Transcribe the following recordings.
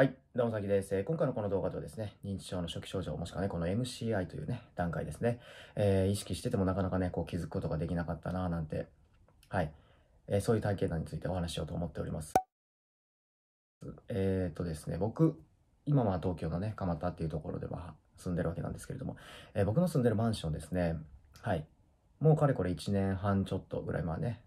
はい、どうもさきです、え今回のこの動画ではですね、認知症の初期症状、もしくはね、この MCI というね、段階ですね、えー、意識しててもなかなかね、こう気づくことができなかったなぁなんて、はい、えー、そういう体験談についてお話ししようと思っております。えっ、とですね、僕、今は東京のね、蒲田っていうところでは住んでるわけなんですけれども、えー、僕の住んでるマンションですね、はい、もうかれこれ1年半ちょっとぐらい、まあね、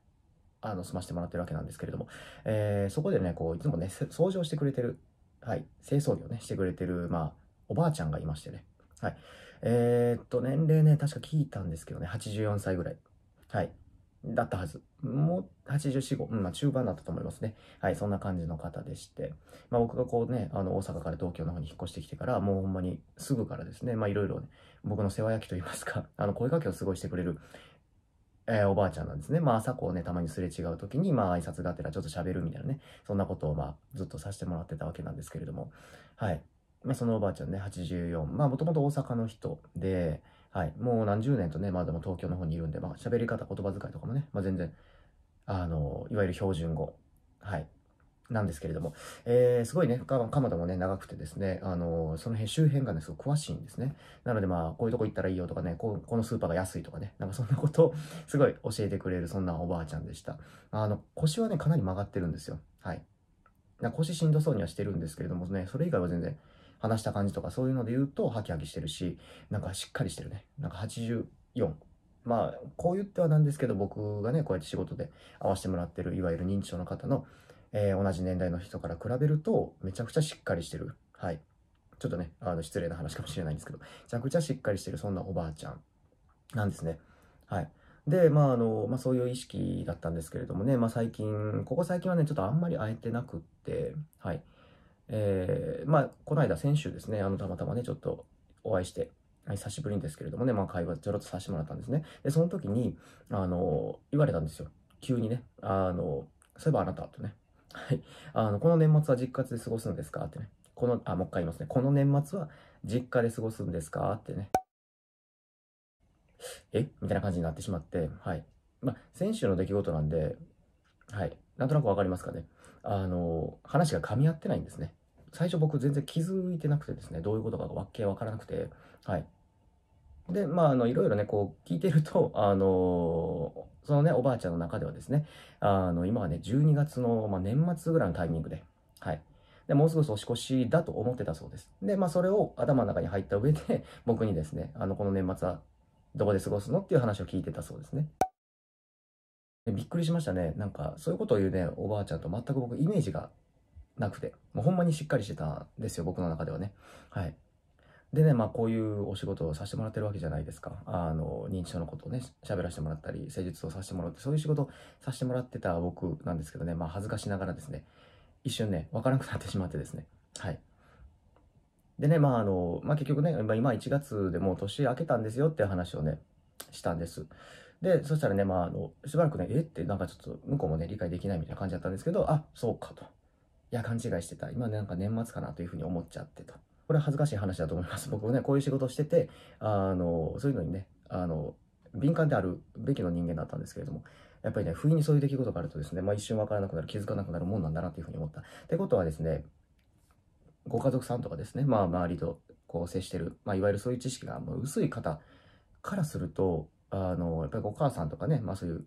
あの、済ましてもらってるわけなんですけれども、えー、そこでね、こう、いつもね、掃除をしてくれてるはい、清掃業ね、してくれてる、まあ、おばあちゃんがいましてね。はい。えー、っと、年齢ね、確か聞いたんですけどね、84歳ぐらい。はい。だったはず。もう、84、5、うん、まあ、中盤だったと思いますね。はい、そんな感じの方でして。まあ、僕がこうね、あの、大阪から東京の方に引っ越してきてから、もうほんまにすぐからですね、まあ、いろいろね、僕の世話焼きといいますか、あの、声かけをすごいしてくれる、えー、おばあちゃんなんですね。まあ朝子をね、たまにすれ違う時に、まあ挨拶がてらちょっと喋るみたいなね、そんなことをまあずっとさせてもらってたわけなんですけれども、はい。まあそのおばあちゃんね、84。まあもともと大阪の人で、はい。もう何十年とね、まあでも東京の方にいるんで、まあ喋り方、言葉遣いとかもね、まあ全然、あの、いわゆる標準語。はい。なんですけれども、えー、すごいね、蒲田もね、長くてですね、あのー、その辺周辺がね、すごく詳しいんですね。なのでまあ、こういうとこ行ったらいいよとかね、ここのスーパーが安いとかね、なんかそんなことを すごい教えてくれる、そんなおばあちゃんでした。あの、腰はね、かなり曲がってるんですよ。はい。な腰しんどそうにはしてるんですけれどもね、それ以外は全然、話した感じとかそういうので言うと、ハキハキしてるし、なんかしっかりしてるね。なんか84。まあ、こう言ってはなんですけど、僕がね、こうやって仕事で会わせてもらってる、いわゆる認知症の方のえー、同じ年代の人から比べると、めちゃくちゃしっかりしてる。はい。ちょっとね、あの失礼な話かもしれないんですけど、めちゃくちゃしっかりしてる、そんなおばあちゃんなんですね。はい。で、まあ、あの、まあ、そういう意識だったんですけれどもね、まあ、最近、ここ最近はね、ちょっとあんまり会えてなくって、はい。えー、まあ、この間、先週ですね、あの、たまたまね、ちょっとお会いして、久しぶりにですけれどもね、まあ、会話ちょろっとさせてもらったんですね。で、その時に、あの、言われたんですよ。急にね、あの、そういえばあなたとね、はい。あの、この年末は実家で過ごすんですかってね。この、あ、もう一回言いますね。この年末は実家で過ごすんですかってね。えみたいな感じになってしまって、はい。まあ、先週の出来事なんで、はい。なんとなくわかりますかね。あの、話が噛み合ってないんですね。最初僕全然気づいてなくてですね、どういうことかわけわからなくて、はい。で、まあ、あの、いろいろね、こう、聞いてると、あのそのね、おばあちゃんの中ではですね、あの、今はね、12月の、まあ、年末ぐらいのタイミングで、はい。で、もうすぐ年越しだと思ってたそうです。で、まあ、それを頭の中に入った上で、僕にですね、あの、この年末はどこで過ごすのっていう話を聞いてたそうですね。びっくりしましたね。なんか、そういうことを言うね、おばあちゃんと全く僕、イメージがなくて、もうほんまにしっかりしてたんですよ、僕の中ではね。はい。でね、まあ、こういうお仕事をさせてもらってるわけじゃないですか。あの、認知症のことをね、喋らせてもらったり、施術をさせてもらって、そういう仕事させてもらってた僕なんですけどね、まあ、恥ずかしながらですね、一瞬ね、わからなくなってしまってですね。はい。でね、まあ、あの、まあ、結局ね、今1月でもう年明けたんですよって話をね、したんです。で、そしたらね、まあ、あの、しばらくね、えってなんかちょっと向こうもね、理解できないみたいな感じだったんですけど、あ、そうかと。いや、勘違いしてた。今ね、なんか年末かなというふうに思っちゃってと。これ恥ずかしい話だと思います。僕もね、こういう仕事をしてて、あの、そういうのにね、あの、敏感であるべきの人間だったんですけれども、やっぱりね、不意にそういう出来事があるとですね、まあ、一瞬わからなくなる、気づかなくなるもんなんだなっていうふうに思った。ってことはですね、ご家族さんとかですね、まあ、周りとこう接してる、まあ、いわゆるそういう知識がもう薄い方からすると、あの、やっぱりお母さんとかね、まあそういう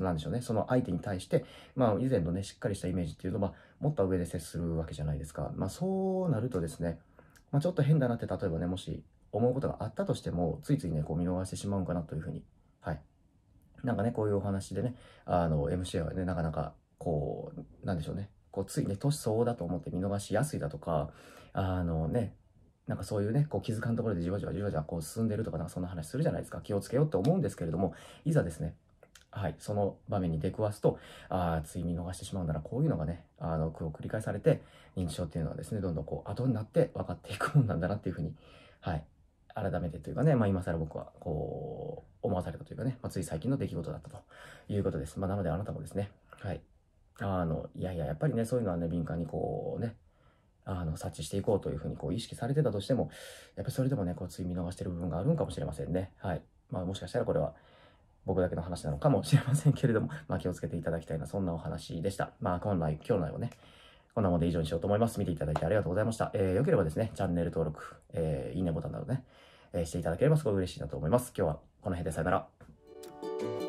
なんでしょうね、その相手に対して、まあ、以前のね、しっかりしたイメージっていうのは、持った上で接するわけじゃないですか。まあ、そうなるとですね、まあ、ちょっと変だなって、例えばね、もし思うことがあったとしても、ついついね、こう見逃してしまうんかなというふうに、はい。なんかね、こういうお話でね、あの、MC はね、なかなか、こう、なんでしょうね、こう、ついね、年相応だと思って見逃しやすいだとか、あのね、なんかそういうね、こう気づかんところでじわじわじわじわこう進んでるとか、なんかそんな話するじゃないですか。気をつけようって思うんですけれども、いざですね、はい、その場面に出くわすと、ああ、つい見逃してしまうなら、こういうのがね、あの、繰り返されて、認知症っていうのはですね、どんどんこう、後になって分かっていくもんなんだなっていうふうに、はい、改めてというかね、まあ、今更僕は、こう、思わされたというかね、まあ、つい最近の出来事だったということです。まあ、なのであなたもですね、はい、あの、いやいや、やっぱりね、そういうのはね、敏感にこうね、あの、察知していこうというふうにこう意識されてたとしても、やっぱりそれでもね、こう、つい見逃してる部分があるんかもしれませんね。はい。まあ、もしかしたらこれは、僕だけの話なのかもしれませんけれども、まあ、気をつけていただきたいな、そんなお話でした。まあ、今来、今日のをね、こんなもんで以上にしようと思います。見ていただいてありがとうございました。えー、よければですね、チャンネル登録、えー、いいねボタンなどね、えー、していただければすごい嬉しいなと思います。今日はこの辺でさよなら。